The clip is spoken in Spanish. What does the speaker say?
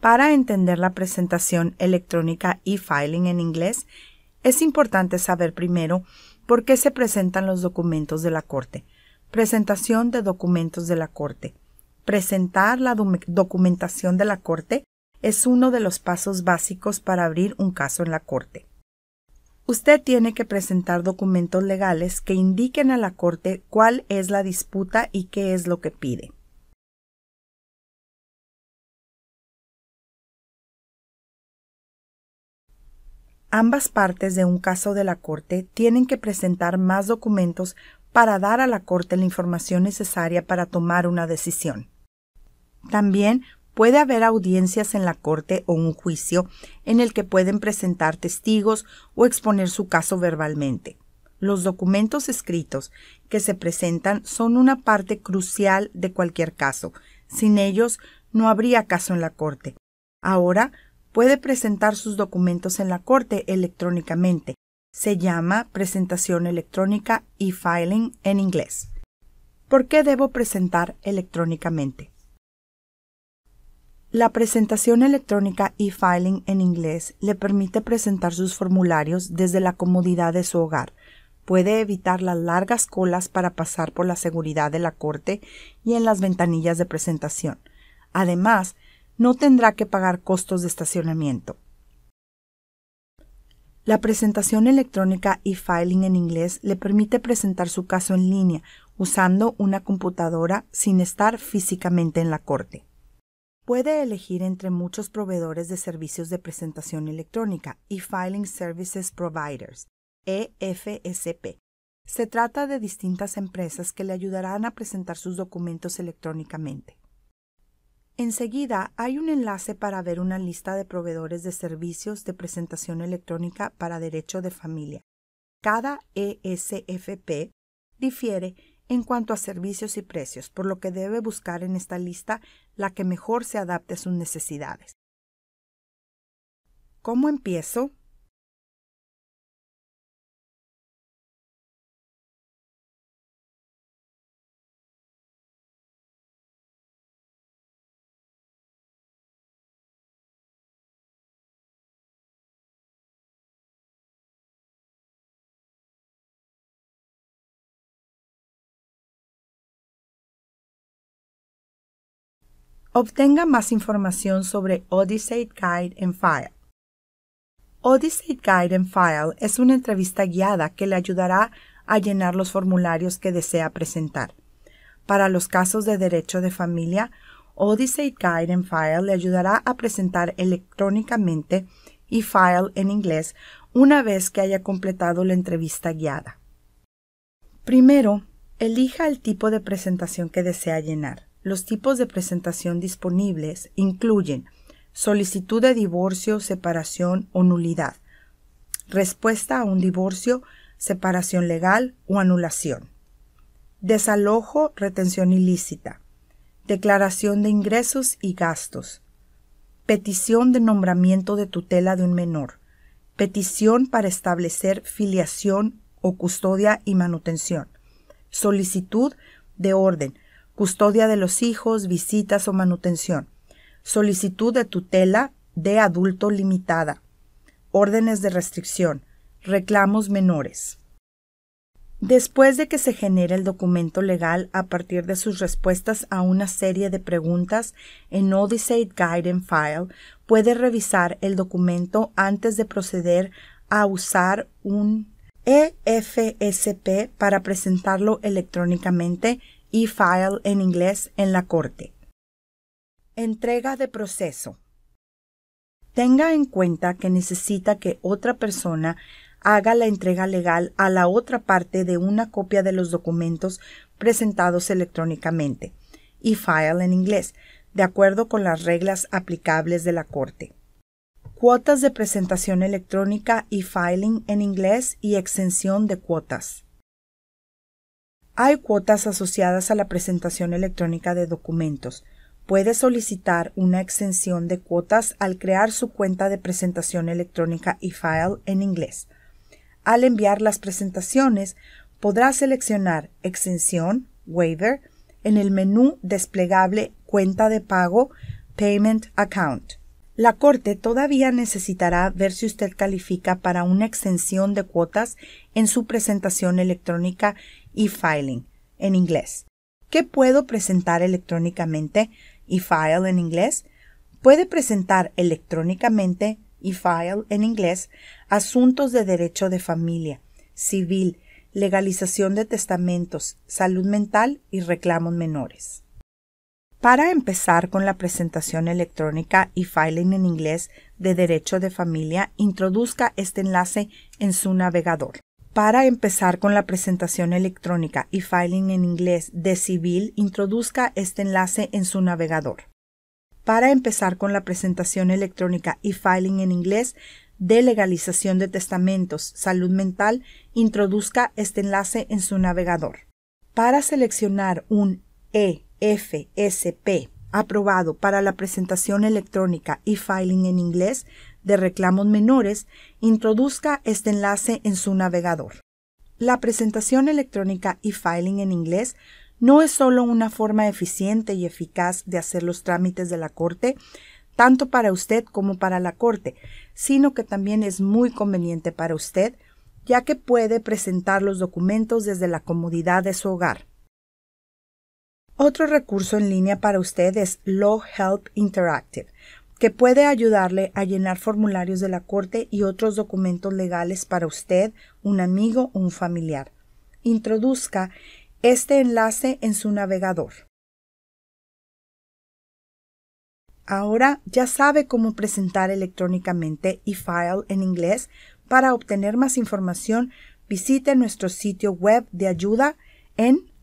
Para entender la presentación electrónica y filing en inglés, es importante saber primero por qué se presentan los documentos de la Corte. Presentación de documentos de la Corte. Presentar la documentación de la Corte es uno de los pasos básicos para abrir un caso en la Corte. Usted tiene que presentar documentos legales que indiquen a la Corte cuál es la disputa y qué es lo que pide. Ambas partes de un caso de la Corte tienen que presentar más documentos para dar a la Corte la información necesaria para tomar una decisión. También puede haber audiencias en la Corte o un juicio en el que pueden presentar testigos o exponer su caso verbalmente. Los documentos escritos que se presentan son una parte crucial de cualquier caso. Sin ellos no habría caso en la Corte. Ahora puede presentar sus documentos en la Corte electrónicamente. Se llama presentación electrónica y e filing en inglés. ¿Por qué debo presentar electrónicamente? La presentación electrónica y e filing en inglés le permite presentar sus formularios desde la comodidad de su hogar. Puede evitar las largas colas para pasar por la seguridad de la corte y en las ventanillas de presentación. Además, no tendrá que pagar costos de estacionamiento. La presentación electrónica y filing en inglés le permite presentar su caso en línea usando una computadora sin estar físicamente en la corte. Puede elegir entre muchos proveedores de servicios de presentación electrónica y Filing Services Providers, EFSP. Se trata de distintas empresas que le ayudarán a presentar sus documentos electrónicamente. Enseguida hay un enlace para ver una lista de proveedores de servicios de presentación electrónica para derecho de familia. Cada ESFP difiere en cuanto a servicios y precios, por lo que debe buscar en esta lista la que mejor se adapte a sus necesidades. ¿Cómo empiezo? Obtenga más información sobre Odyssey Guide and File. Odyssey Guide and File es una entrevista guiada que le ayudará a llenar los formularios que desea presentar. Para los casos de derecho de familia, Odyssey Guide and File le ayudará a presentar electrónicamente y file en inglés una vez que haya completado la entrevista guiada. Primero, elija el tipo de presentación que desea llenar. Los tipos de presentación disponibles incluyen solicitud de divorcio, separación o nulidad, respuesta a un divorcio, separación legal o anulación, desalojo, retención ilícita, declaración de ingresos y gastos, petición de nombramiento de tutela de un menor, petición para establecer filiación o custodia y manutención, solicitud de orden, custodia de los hijos, visitas o manutención, solicitud de tutela de adulto limitada, órdenes de restricción, reclamos menores. Después de que se genere el documento legal a partir de sus respuestas a una serie de preguntas en Odyssey Guide and File, puede revisar el documento antes de proceder a usar un EFSP para presentarlo electrónicamente y file en inglés en la corte. Entrega de proceso. Tenga en cuenta que necesita que otra persona haga la entrega legal a la otra parte de una copia de los documentos presentados electrónicamente y file en inglés, de acuerdo con las reglas aplicables de la Corte. Cuotas de presentación electrónica y filing en inglés y exención de cuotas. Hay cuotas asociadas a la presentación electrónica de documentos. Puede solicitar una exención de cuotas al crear su cuenta de presentación electrónica e file en inglés. Al enviar las presentaciones, podrá seleccionar Exención, Waiver, en el menú desplegable Cuenta de pago, Payment Account. La Corte todavía necesitará ver si usted califica para una exención de cuotas en su presentación electrónica e-filing en inglés. ¿Qué puedo presentar electrónicamente e-file en inglés? Puede presentar electrónicamente e-file en inglés asuntos de derecho de familia, civil, legalización de testamentos, salud mental y reclamos menores. Para empezar con la presentación electrónica y filing en inglés de derecho de familia, introduzca este enlace en su navegador. Para empezar con la presentación electrónica y filing en inglés de civil, introduzca este enlace en su navegador. Para empezar con la presentación electrónica y filing en inglés de legalización de testamentos, salud mental, introduzca este enlace en su navegador. Para seleccionar un EFSP aprobado para la presentación electrónica y filing en inglés de reclamos menores, introduzca este enlace en su navegador. La presentación electrónica y filing en inglés no es solo una forma eficiente y eficaz de hacer los trámites de la Corte, tanto para usted como para la Corte, sino que también es muy conveniente para usted, ya que puede presentar los documentos desde la comodidad de su hogar. Otro recurso en línea para usted es Law Help Interactive, que puede ayudarle a llenar formularios de la Corte y otros documentos legales para usted, un amigo o un familiar. Introduzca este enlace en su navegador. Ahora ya sabe cómo presentar electrónicamente e-file en inglés. Para obtener más información, visite nuestro sitio web de ayuda en